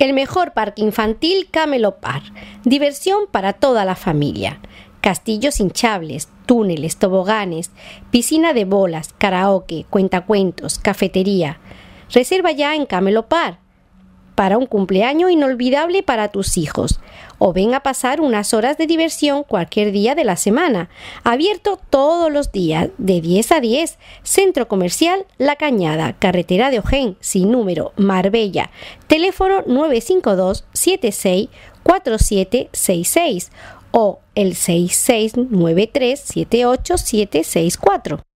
El mejor parque infantil Camelopar, Diversión para toda la familia. Castillos hinchables, túneles, toboganes, piscina de bolas, karaoke, cuentacuentos, cafetería. Reserva ya en Camelopar para un cumpleaños inolvidable para tus hijos o ven a pasar unas horas de diversión cualquier día de la semana. Abierto todos los días de 10 a 10, Centro Comercial La Cañada, Carretera de Ojén, sin número, Marbella. Teléfono 952 76 o el 6693 78764.